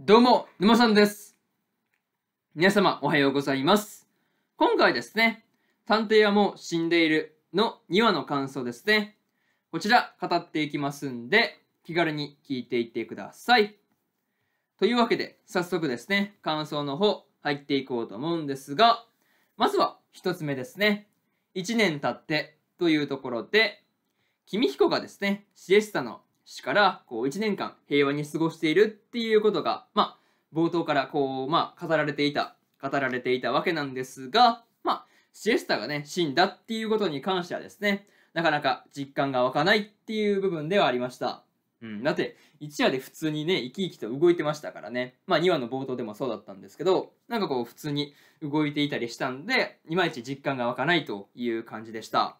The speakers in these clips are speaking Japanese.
どうも、沼さんです。皆様、おはようございます。今回ですね、探偵はもう死んでいるの2話の感想ですね。こちら、語っていきますんで、気軽に聞いていってください。というわけで、早速ですね、感想の方、入っていこうと思うんですが、まずは1つ目ですね。1年経ってというところで、君彦がですね、シエスタの市からこう1年間平和に過ごしているっていうことが、まあ、冒頭からこう、まあ、語られていた、語られていたわけなんですが、まあ、シエスタがね、死んだっていうことに関してはですね、なかなか実感が湧かないっていう部分ではありました。うん、だって、1話で普通にね、生き生きと動いてましたからね。まあ2話の冒頭でもそうだったんですけど、なんかこう普通に動いていたりしたんで、いまいち実感が湧かないという感じでした。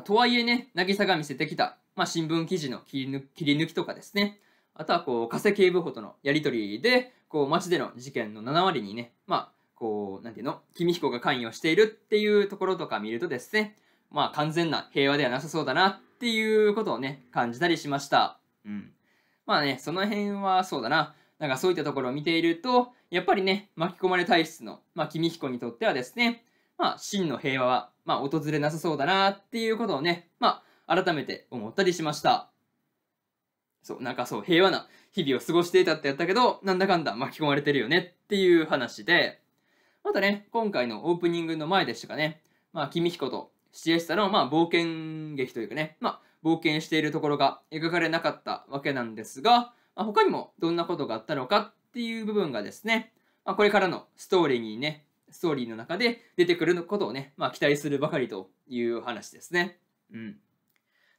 とはいえね、渚が見せてきた、まあ、新聞記事の切り抜切り抜きとかですね、あとはこう、加瀬警部補とのやりとりで、こう、街での事件の7割にね、まあ、こう、なんていうの、君彦が関与しているっていうところとか見るとですね、まあ、完全な平和ではなさそうだなっていうことをね、感じたりしました。うん。まあね、その辺はそうだな。なんかそういったところを見ていると、やっぱりね、巻き込まれ体質の、まあ、君彦にとってはですね、まあ、真の平和はまあ、訪れなさそうだなっていうことをね、まあ、改めて思ったりしました。そう、なんかそう、平和な日々を過ごしていたってやったけど、なんだかんだ巻き込まれてるよねっていう話で、またね、今回のオープニングの前でしたかね、まあ、君彦とシエスタの、まあ、冒険劇というかね、まあ、冒険しているところが描かれなかったわけなんですが、まあ、他にもどんなことがあったのかっていう部分がですね、まあ、これからのストーリーにね、ストーリーの中で出てくることをね、まあ、期待するばかりという話ですね。うん。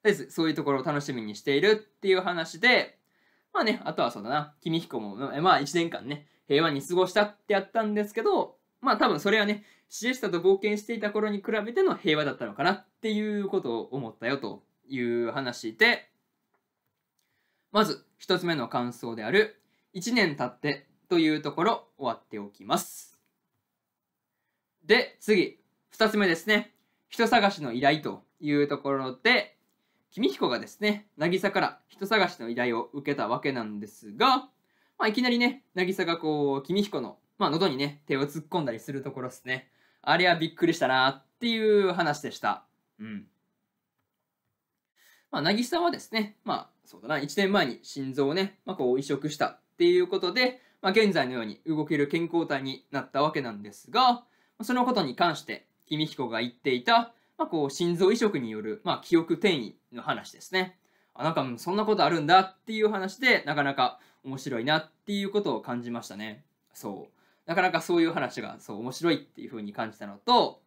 えず、そういうところを楽しみにしているっていう話で、まあね、あとはそうだな、君彦も、まあ1年間ね、平和に過ごしたってやったんですけど、まあ多分それはね、シエスタと冒険していた頃に比べての平和だったのかなっていうことを思ったよという話で、まず一つ目の感想である、1年経ってというところ終わっておきます。で、次、2つ目ですね。人探しの依頼というところで、公彦がですね、渚から人探しの依頼を受けたわけなんですが、まあ、いきなりね、渚がこう、公彦の、まあ、喉にね、手を突っ込んだりするところですね。あれはびっくりしたなっていう話でした。うん。まあ、渚はですね、まあ、そうだな、1年前に心臓をね、まあ、こう移植したっていうことで、まあ、現在のように動ける健康体になったわけなんですが、そのことに関して公彦が言っていた、まあ、こう心臓移植による、まあ、記憶転移の話ですねあなんかそんなことあるんだっていう話でなかなか面白いなっていうことを感じましたねそうなかなかそういう話がそう面白いっていうふうに感じたのと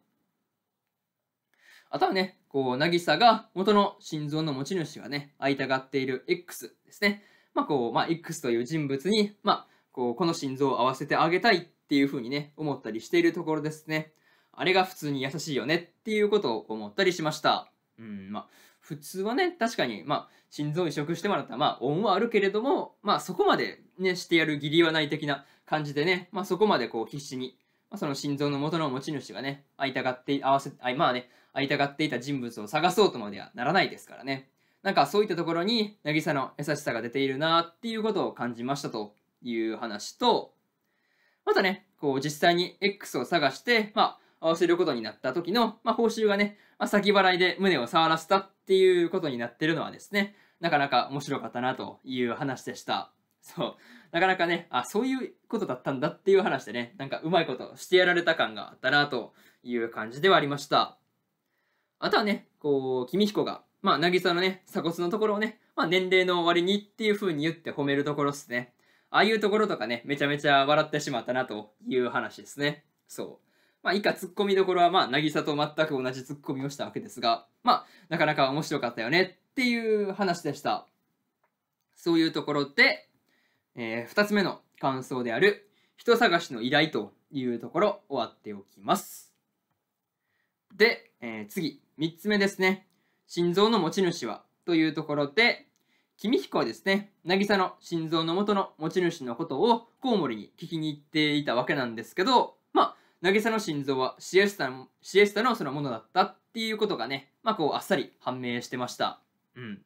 あとはねこう渚が元の心臓の持ち主がね会いたがっている X ですねまあこう、まあ、X という人物に、まあ、こうこの心臓を合わせてあげたいっっていうふうにね、思ったりしているところですね。あれが普通に優しいよねっていうことを思ったりしました。うん、まあ、普通はね、確かに、まあ、心臓移植してもらったら、まあ、恩はあるけれども、まあ、そこまでね、してやる義理はない的な感じでね、まあ、そこまでこう、必死に、まあ、その心臓の元の持ち主がね、会いたがって、合わせ、あまあね、会いたがっていた人物を探そうとまではならないですからね。なんかそういったところに、渚の優しさが出ているなっていうことを感じましたという話と、またね、こう実際に X を探して、まあ、わせることになった時の、まあ、報酬がね、まあ、先払いで胸を触らせたっていうことになってるのはですね、なかなか面白かったなという話でした。そう。なかなかね、あ、そういうことだったんだっていう話でね、なんかうまいことしてやられた感があったなという感じではありました。あとはね、こう、君彦が、まあ、渚のね、鎖骨のところをね、まあ、年齢の割にっていう風に言って褒めるところっすね。ああいうところとかね、めちゃめちゃ笑ってしまったなという話ですね。そう。まあ、以下ツッコミどころは、まあ、渚と全く同じツッコミをしたわけですが、まあ、なかなか面白かったよねっていう話でした。そういうところで、えー、2つ目の感想である、人探しの依頼というところ、終わっておきます。で、えー、次、3つ目ですね。心臓の持ち主はというところで、君彦はですね、渚の心臓の元の持ち主のことをコウモリに聞きに行っていたわけなんですけど、まあ、渚の心臓はシエスタの、シエスタのそのものだったっていうことがね、まあこうあっさり判明してました。うん。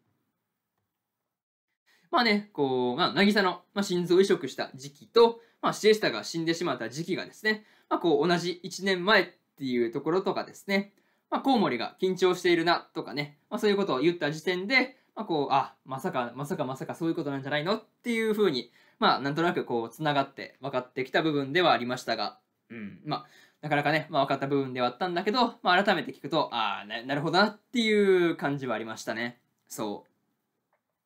まあね、こう、まあ、渚の、まあ、心臓移植した時期と、まあ、シエスタが死んでしまった時期がですね、まあ、こう、同じ1年前っていうところとかですね、まあ、コウモリが緊張しているなとかね、まあ、そういうことを言った時点で、まあ、こう、あ、まさか、まさか、まさかそういうことなんじゃないのっていうふうに、まあ、なんとなくこう、つながって分かってきた部分ではありましたが、うん、まあ、なかなかね、まあ、分かった部分ではあったんだけど、まあ、改めて聞くと、ああ、なるほどなっていう感じはありましたね。そ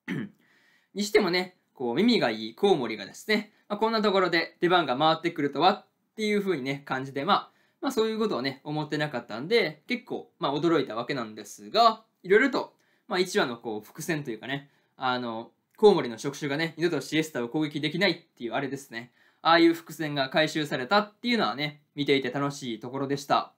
う。にしてもね、こう、耳がいいコウモリがですね、まあ、こんなところで出番が回ってくるとはっていうふうにね、感じで、まあ、まあ、そういうことをね、思ってなかったんで、結構、まあ、驚いたわけなんですが、いろいろとまあ、1話のこう伏線というかね、あの、コウモリの触手がね、二度とシエスタを攻撃できないっていうあれですね。ああいう伏線が回収されたっていうのはね、見ていて楽しいところでした。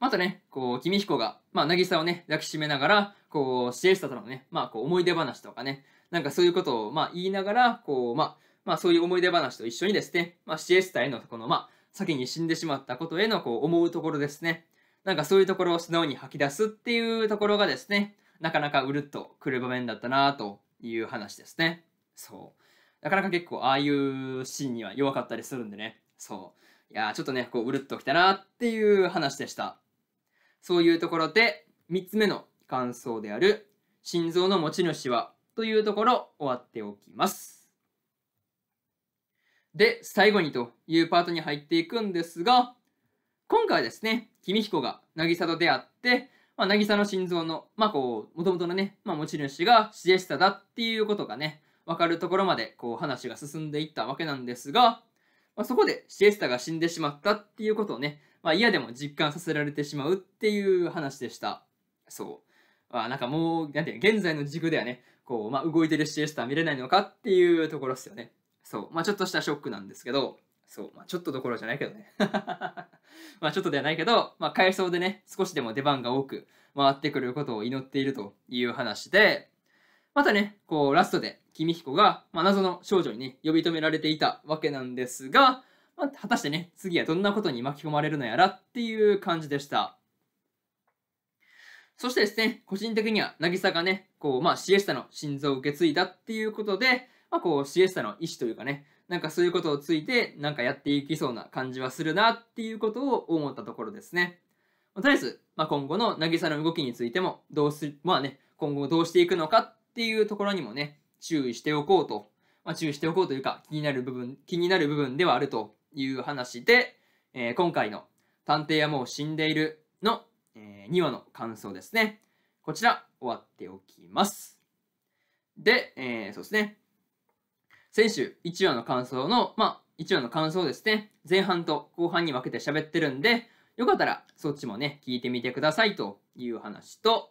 またね、こう、君彦が、まあ、渚をね、抱きしめながら、こう、シエスタとのね、まあ、こう、思い出話とかね、なんかそういうことを、まあ、言いながら、こう、まあ、まあ、そういう思い出話と一緒にですね、まあ、シエスタへの、この、まあ、先に死んでしまったことへの、こう、思うところですね。なんかそういうところを素直に吐き出すっていうところがですね、なかなかうるっとくる場面だったなという話ですね。そう。なかなか結構ああいうシーンには弱かったりするんでね。そう。いやちょっとね、こう、うるっときたなっていう話でした。そういうところで、3つ目の感想である、心臓の持ち主は、というところ終わっておきます。で、最後にというパートに入っていくんですが、今回はですね、公彦が渚と出会って、まあ、渚の心臓の、まあこう、もともとのね、まあ持ち主がシエスタだっていうことがね、わかるところまで、こう話が進んでいったわけなんですが、まあ、そこでシエスタが死んでしまったっていうことをね、まあ嫌でも実感させられてしまうっていう話でした。そう。まあなんかもう、なんていう現在の軸ではね、こう、まあ動いてるシエスタは見れないのかっていうところですよね。そう。まあちょっとしたショックなんですけど、そう、まあ、ちょっとどころじゃないけどね。まあちょっとではないけど、まあ、回想でね、少しでも出番が多く回ってくることを祈っているという話で、またね、こう、ラストで、君彦が、まあ、謎の少女にね、呼び止められていたわけなんですが、まあ、果たしてね、次はどんなことに巻き込まれるのやらっていう感じでした。そしてですね、個人的には、渚がね、こう、まあ、シエスタの心臓を受け継いだっていうことで、まあ、こう、シエスタの意志というかね、なんかそういうことをついて、なんかやっていきそうな感じはするなっていうことを思ったところですね。まとりあえず、まあ、今後の渚の動きについても、どうす、まあね、今後どうしていくのかっていうところにもね、注意しておこうと、まあ、注意しておこうというか、気になる部分、気になる部分ではあるという話で、えー、今回の探偵はもう死んでいるの、えー、2話の感想ですね。こちら、終わっておきます。で、えー、そうですね。先週1話の感想の、まあ、1話の感想ですね、前半と後半に分けて喋ってるんで、よかったらそっちもね、聞いてみてくださいという話と、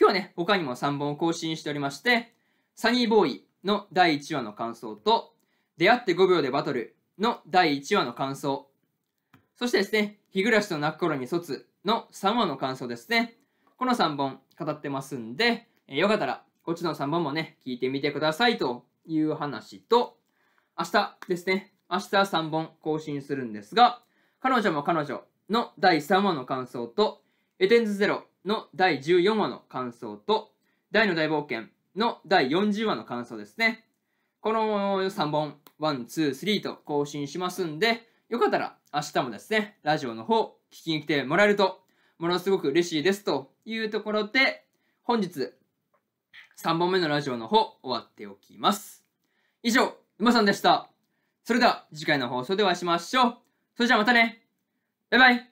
今日はね、他にも3本更新しておりまして、サニーボーイの第1話の感想と、出会って5秒でバトルの第1話の感想、そしてですね、日暮らしと泣く頃に卒の3話の感想ですね。この3本語ってますんで、よかったらこっちの3本もね、聞いてみてくださいという話と、明日ですね。明日3本更新するんですが、彼女も彼女の第3話の感想と、エデンズゼロの第14話の感想と、大の大冒険の第40話の感想ですね。この3本、1、2、3と更新しますんで、よかったら明日もですね、ラジオの方、聞きに来てもらえると、ものすごく嬉しいですというところで、本日3本目のラジオの方終わっておきます。以上、馬さんでした。それでは次回の放送でお会いしましょう。それじゃあまたね。バイバイ。